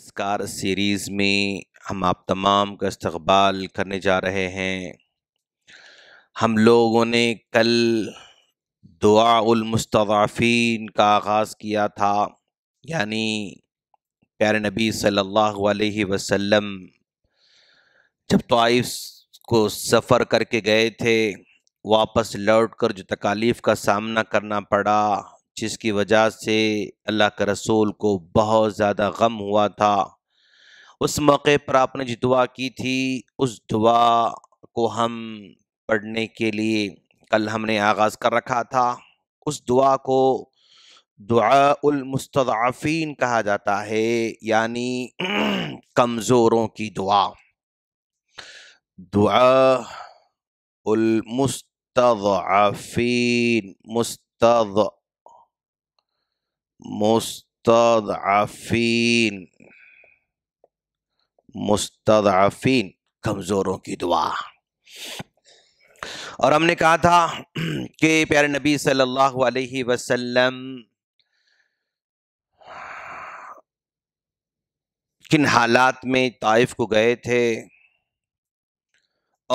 असकार series में हम आप तमाम का इस्तबाल करने जा रहे हैं हम लोगों ने कल दुआमस्ताफ़ीन का आगाज़ किया था यानी प्यारे नबी सल्लल्लाहु अलैहि वसल्लम जब तोइफ को सफ़र करके गए थे वापस लौट कर जो तकालीफ़ का सामना करना पड़ा जिसकी वजह से अल्लाह के रसूल को बहुत ज़्यादा गम हुआ था उस मौके पर आपने जो दुआ की थी उस दुआ को हम पढ़ने के लिए कल हमने आगाज़ कर रखा था उस दुआ को दुआमस्तफ़ीन कहा जाता है यानी कमज़ोरों की दुआ दुआ दुआमस्तफ़ीन मुस्त मुस्तफ़ीन मुस्तफ़ीन कमज़ोरों की दुआ और हमने कहा था कि प्यारे नबी सल्लल्लाहु अलैहि वसल्लम किन हालात में ताइफ को गए थे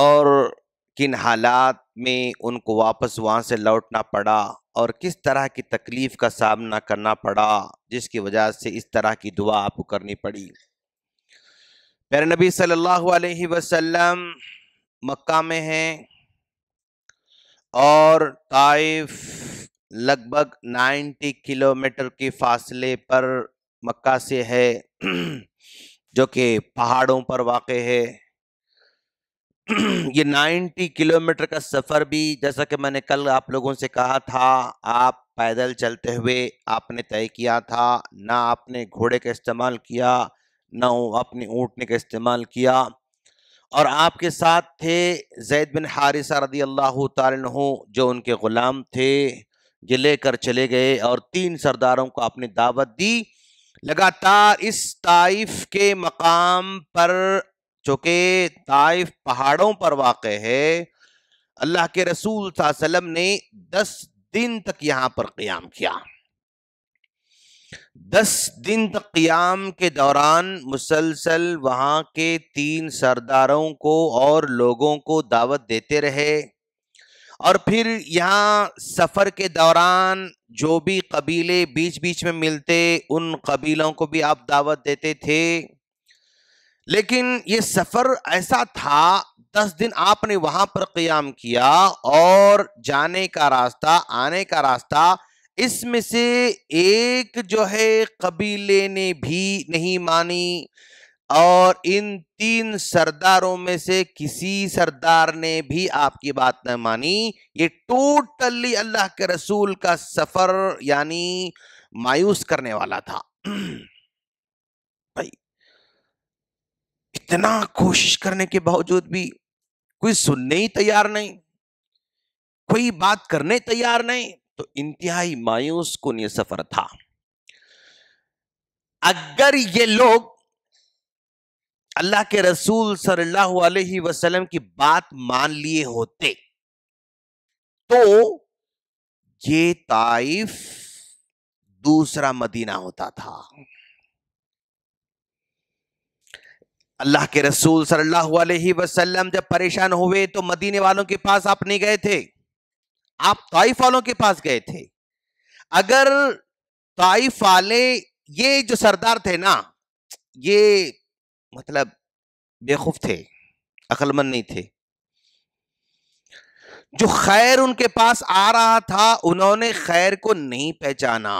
और किन हालात में उनको वापस वहाँ से लौटना पड़ा और किस तरह की तकलीफ़ का सामना करना पड़ा जिसकी वजह से इस तरह की दुआ आपको करनी पड़ी प्यारे नबी सल्लल्लाहु अलैहि वसल्लम मक्का में हैं और ताइफ लगभग 90 किलोमीटर के फासले पर मक्का से है जो कि पहाड़ों पर वाक़ है ये 90 किलोमीटर का सफ़र भी जैसा कि मैंने कल आप लोगों से कहा था आप पैदल चलते हुए आपने तय किया था ना आपने घोड़े का इस्तेमाल किया ना आपने ऊँटने का इस्तेमाल किया और आपके साथ थे जैद बिन हारिसा रदी अल्लाह तु जो उनके ग़ुलाम थे ये लेकर चले गए और तीन सरदारों को आपने दावत दी लगातार इस ताइफ के मकाम पर चूंकि ताइफ पहाड़ों पर वाक़ है अल्लाह के रसूल सासलम ने दस दिन तक यहाँ पर क़्याम किया दस दिन तक क़्याम के दौरान मुसलसल वहाँ के तीन सरदारों को और लोगों को दावत देते रहे और फिर यहाँ सफ़र के दौरान जो भी कबीले बीच बीच में मिलते उन कबीलों को भी आप दावत देते थे लेकिन ये सफ़र ऐसा था दस दिन आपने वहाँ पर क्याम किया और जाने का रास्ता आने का रास्ता इसमें से एक जो है कबीले ने भी नहीं मानी और इन तीन सरदारों में से किसी सरदार ने भी आपकी बात न मानी ये टोटली अल्लाह के रसूल का सफ़र यानी मायूस करने वाला था इतना कोशिश करने के बावजूद भी कोई सुनने ही तैयार नहीं कोई बात करने तैयार नहीं तो इंतहाई मायूस को ये सफर था अगर ये लोग अल्लाह के रसूल सल्लल्लाहु अलैहि वसल्लम की बात मान लिए होते तो ये ताइफ दूसरा मदीना होता था अल्लाह के रसूल सल्लल्लाहु अलैहि वसल्लम जब परेशान हुए तो मदीने वालों के पास आप नहीं गए थे आप ताइफ वालों के पास गए थे अगर ताइफ वाले ये जो सरदार थे ना ये मतलब बेखुफ थे अकलमंद नहीं थे जो खैर उनके पास आ रहा था उन्होंने खैर को नहीं पहचाना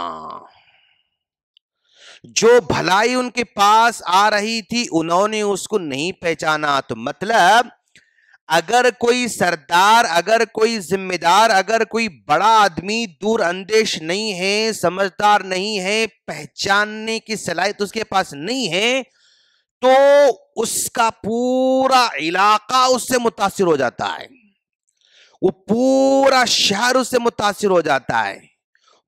जो भलाई उनके पास आ रही थी उन्होंने उसको नहीं पहचाना तो मतलब अगर कोई सरदार अगर कोई जिम्मेदार अगर कोई बड़ा आदमी दूर अंदेश नहीं है समझदार नहीं है पहचानने की सलाहित तो उसके पास नहीं है तो उसका पूरा इलाका उससे मुतासर हो जाता है वो पूरा शहर उससे मुतासर हो जाता है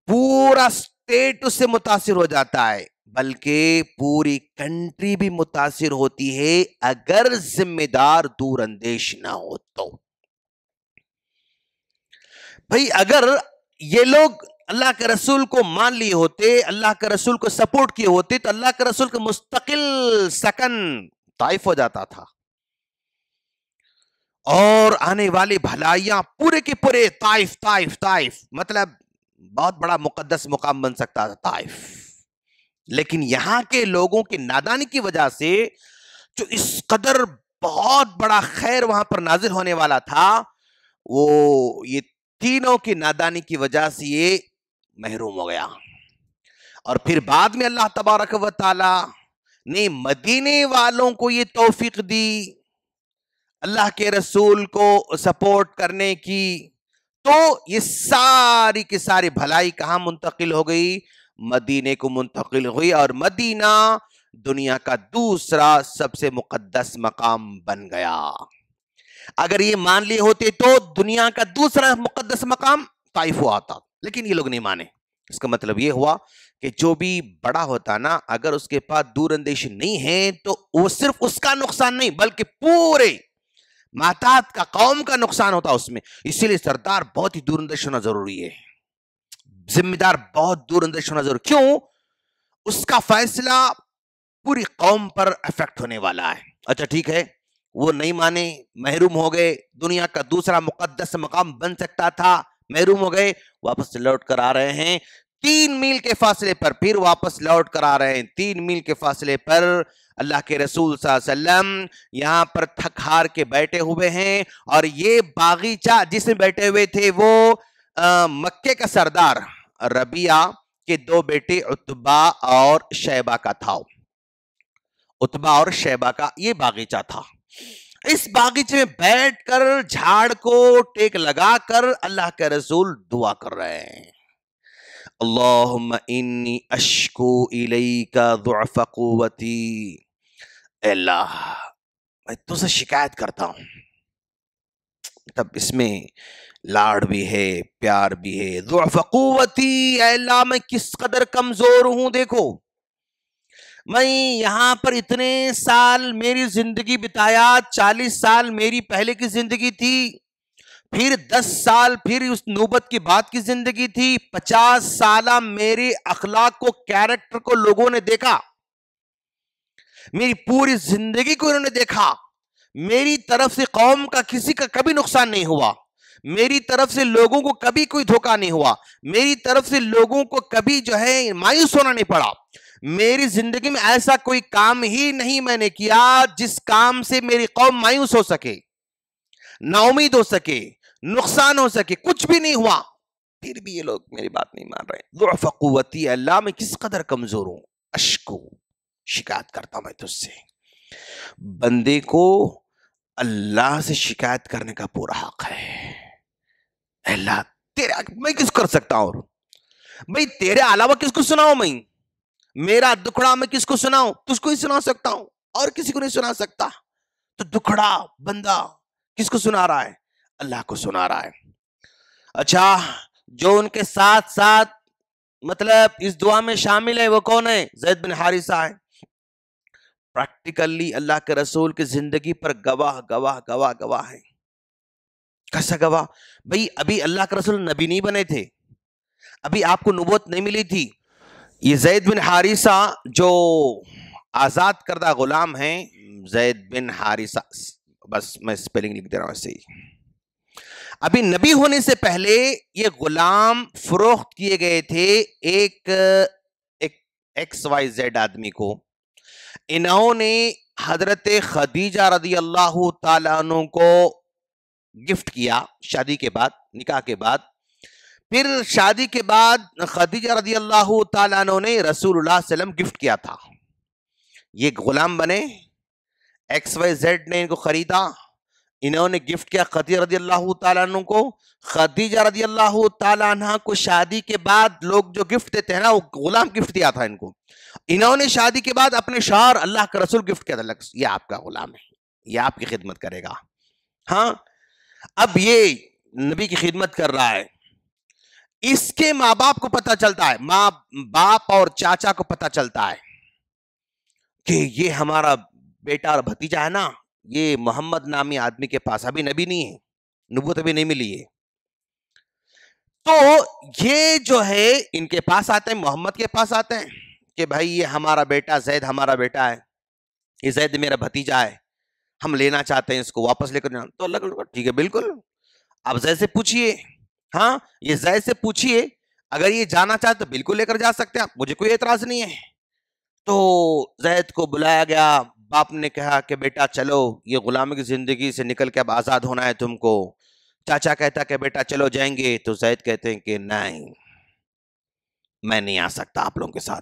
पूरा स्टेट उससे मुतासर हो जाता है बल्कि पूरी कंट्री भी मुतासर होती है अगर जिम्मेदार दूरंदेश ना हो तो भाई अगर ये लोग अल्लाह के रसूल को मान लिए होते अल्लाह के रसूल को सपोर्ट किए होते तो अल्लाह के रसूल का मुस्तकिल सकन ताइफ हो जाता था और आने वाली भलाइयां पूरे के पूरे ताइफ ताइफ ताइफ मतलब बहुत बड़ा मुकदस मुकाम बन सकता था ताइफ लेकिन यहां के लोगों की नादानी की वजह से जो इस कदर बहुत बड़ा खैर वहां पर नाजिल होने वाला था वो ये तीनों की नादानी की वजह से ये महरूम हो गया और फिर बाद में अल्लाह तबारक व ताला ने मदीने वालों को ये तोफीक दी अल्लाह के रसूल को सपोर्ट करने की तो ये सारी की सारी भलाई कहां मुंतकिल हो गई मदीने को मुंतकिल हुई और मदीना दुनिया का दूसरा सबसे मुकद्दस मकाम बन गया अगर ये मान लिए होते तो दुनिया का दूसरा मुकद्दस मकाम ताइफ हुआ था लेकिन ये लोग नहीं माने इसका मतलब ये हुआ कि जो भी बड़ा होता ना अगर उसके पास दूरंदेश नहीं है तो वो सिर्फ उसका नुकसान नहीं बल्कि पूरे माता का कौम का नुकसान होता उसमें इसीलिए सरदार बहुत ही दूरअंदेश होना जरूरी है जिम्मेदार बहुत दूर अंदेश होना जरूर क्यों उसका फैसला पूरी कौम पर इफेक्ट होने वाला है अच्छा ठीक है वो नहीं माने महरूम हो गए दुनिया का दूसरा मुकदस मकाम बन सकता था महरूम हो गए वापस लौट कर आ रहे हैं तीन मील के फासले पर फिर वापस लौट कर आ रहे हैं तीन मील के फासले पर अल्लाह के रसूल सल्लम यहाँ पर थक हार के बैठे हुए हैं और ये बागीचा जिसमें बैठे हुए थे वो आ, मक्के का सरदार रबिया के दो बेटे उतबा और शैबा का था उतबा और शैबा का ये बागीचा था इस बागीचे में बैठकर झाड़ को टेक लगाकर अल्लाह के रसूल दुआ कर रहे हैं अल्लाहुम्मा इन्नी अशकू इलैका अल्लाह मैं तुझसे शिकायत करता हूं तब इसमें लाड भी है प्यार भी है दुआफकूवती अल्लाह मैं किस कदर कमज़ोर हूं देखो मैं यहां पर इतने साल मेरी ज़िंदगी बिताया चालीस साल मेरी पहले की ज़िंदगी थी फिर दस साल फिर उस नौबत की बात की ज़िंदगी थी पचास साल मेरे अखलाक को कैरेक्टर को लोगों ने देखा मेरी पूरी ज़िंदगी को उन्होंने देखा मेरी तरफ से कौम का किसी का कभी नुकसान नहीं हुआ मेरी तरफ से लोगों को कभी कोई धोखा नहीं हुआ मेरी तरफ से लोगों को कभी जो है मायूस होना नहीं पड़ा मेरी जिंदगी में ऐसा कोई काम ही नहीं मैंने किया जिस काम से मेरी कौम मायूस हो सके नाउमीद हो सके नुकसान हो सके कुछ भी नहीं हुआ फिर भी ये लोग मेरी बात नहीं मान रहे फकूवती अल्लाह मैं किस कदर कमजोर हूं अशको शिकायत करता हूं मैं तुझसे बंदे को अल्लाह से शिकायत करने का पूरा हक है अल्लाह तेरे मैं किस कर सकता हूं भाई तेरे अलावा किसको सुनाओ मैं मेरा दुखड़ा मैं किसको सुनाऊ तुझको ही सुना सकता हूं और किसी को नहीं सुना सकता तो दुखड़ा बंदा किसको सुना रहा है अल्लाह को सुना रहा है अच्छा जो उनके साथ साथ मतलब इस दुआ में शामिल है वो कौन है जैद बिन हारिसा है प्रैक्टिकली अल्लाह के रसूल की जिंदगी पर गवाह गवाह गवाह गवाह है कैसा गवाह भाई अभी अल्लाह के रसूल नबी नहीं बने थे अभी आपको नबूत नहीं मिली थी ये जैद बिन हारिसा जो आज़ाद करदा गुलाम हैं जैद बिन हारिसा बस मैं स्पेलिंग लिख दे रहा हूं ऐसे ही अभी नबी होने से पहले ये गुलाम फरोख्त किए गए थे एक एक एक्स वाई जेड आदमी को इन्होंने हजरत खदीजा रदी अल्लाह तु को गिफ्ट किया शादी के बाद निकाह के बाद फिर शादी के बाद खदीजा रदी अल्लाह तु ने रसूल सलम गिफ्ट किया था ये गुलाम बने एक्स वाई जेड ने इनको ख़रीदा इन्होंने गिफ्ट किया खदीजा रदी अल्लाह तु को खदीजा रदी अल्लाह तह को शादी के बाद लोग जो गिफ्ट देते हैं ना वो गुलाम गिफ्ट दिया था इनको इन्होंने शादी के बाद अपने शहर अल्लाह का रसूल गिफ्ट किया था ये आपका गुलाम है ये आपकी खिदमत करेगा हाँ अब ये नबी की खिदमत कर रहा है इसके माँ बाप को पता चलता है माँ बाप और चाचा को पता चलता है कि ये हमारा बेटा और भतीजा है ना ये मोहम्मद नामी आदमी के पास अभी नबी नहीं है नबूत अभी नहीं मिली है तो ये जो है इनके पास आते हैं मोहम्मद के पास आते हैं कि भाई ये हमारा बेटा जैद हमारा बेटा है ये जैद मेरा भतीजा है हम लेना चाहते हैं इसको वापस लेकर जाना तो अल्लाह का ठीक है बिल्कुल आप जैसे पूछिए हाँ ये जैसे पूछिए अगर ये जाना चाहे तो बिल्कुल लेकर जा सकते हैं आप मुझे कोई एतराज नहीं है तो जैद को बुलाया गया बाप ने कहा कि बेटा चलो ये गुलामी की ज़िंदगी से निकल के अब आज़ाद होना है तुमको चाचा कहता कि बेटा चलो जाएंगे तो जैद कहते हैं कि नहीं मैं नहीं आ सकता आप लोगों के साथ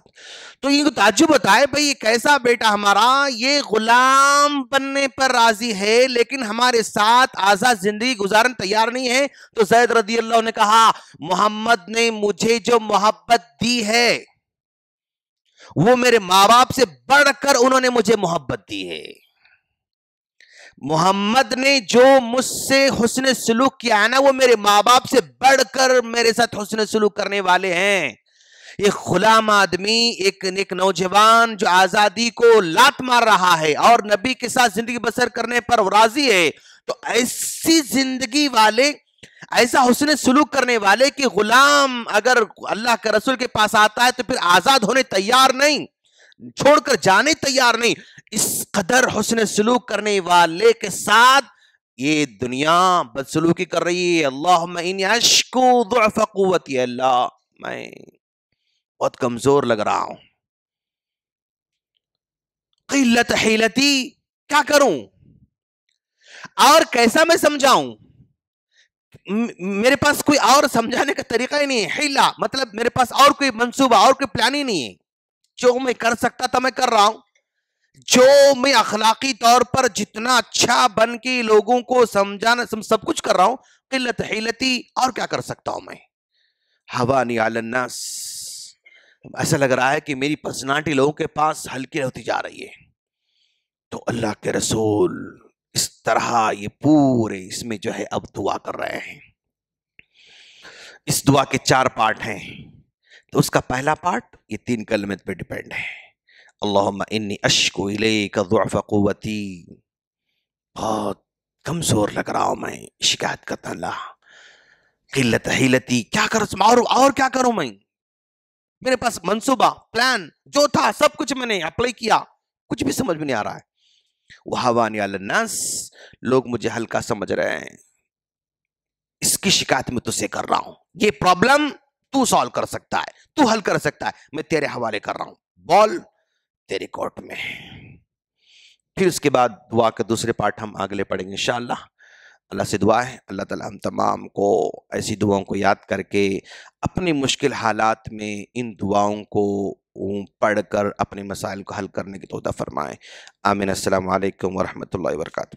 तो ये ताजू बताए भाई ये कैसा बेटा हमारा ये गुलाम बनने पर राजी है लेकिन हमारे साथ आजाद जिंदगी गुजारन तैयार नहीं है तो जैद रदी अल्लाह ने कहा मोहम्मद ने मुझे जो मोहब्बत दी है वो मेरे माँ बाप से बढ़कर उन्होंने मुझे मोहब्बत दी है मोहम्मद ने जो मुझसे हुसन सलूक किया है ना वो मेरे माँ बाप से बढ़कर मेरे साथ हुसन सलूक करने वाले हैं एक गुलाम आदमी एक एक नौजवान जो आजादी को लात मार रहा है और नबी के साथ जिंदगी बसर करने पर राजी है तो ऐसी जिंदगी वाले ऐसा हुसन सलूक करने वाले कि गुलाम अगर अल्लाह के रसूल के पास आता है तो फिर आजाद होने तैयार नहीं छोड़कर जाने तैयार नहीं इस कदर हुसन सलूक करने वाले के साथ ये दुनिया बदसलूकी कर रही है अल्लाह मैं अल्लाह मैं बहुत कमज़ोर लग रहा हूं किल्लत हिलती क्या करूं और कैसा मैं समझाऊं मेरे पास कोई और समझाने का तरीका ही नहीं है हिला मतलब मेरे पास और कोई मंसूबा और कोई प्लान ही नहीं है जो मैं कर सकता था मैं कर रहा हूं जो मैं अखलाकी तौर पर जितना अच्छा बन के लोगों को समझाना सब कुछ कर रहा हूं किल्लत हिलती और क्या कर सकता हूं मैं हवा नहीं आलन्नास ऐसा लग रहा है कि मेरी पर्सनालिटी लोगों के पास हल्की होती जा रही है तो अल्लाह के रसूल इस तरह ये पूरे इसमें जो है अब दुआ कर रहे हैं इस दुआ के चार पार्ट हैं तो उसका पहला पार्ट ये तीन कलमत पे डिपेंड है अल्लाह इन्नी अशको कवती बहुत कमज़ोर लग रहा हूं मैं शिकायत करता अल्लाह किल्लत हिलती क्या करो और और क्या करूं मैं मेरे पास मंसूबा प्लान जो था सब कुछ मैंने अप्लाई किया कुछ भी समझ में नहीं आ रहा है वहावानी नस लोग मुझे हल्का समझ रहे हैं इसकी शिकायत में तुझसे कर रहा हूं ये प्रॉब्लम तू सॉल्व कर सकता है तू हल कर सकता है मैं तेरे हवाले कर रहा हूं बॉल तेरे कोर्ट में फिर उसके बाद दुआ के दूसरे पार्ट हम अगले पढ़ेंगे इंशाला अल्लाह से दुआ है अल्लाह ताला हम तमाम को ऐसी दुआओं को याद करके अपनी मुश्किल हालात में इन दुआओं को पढ़ कर अपने मसाइल को हल करने की तोहदा फरमाएँ आमिन अल्लाम वरहमल वर्का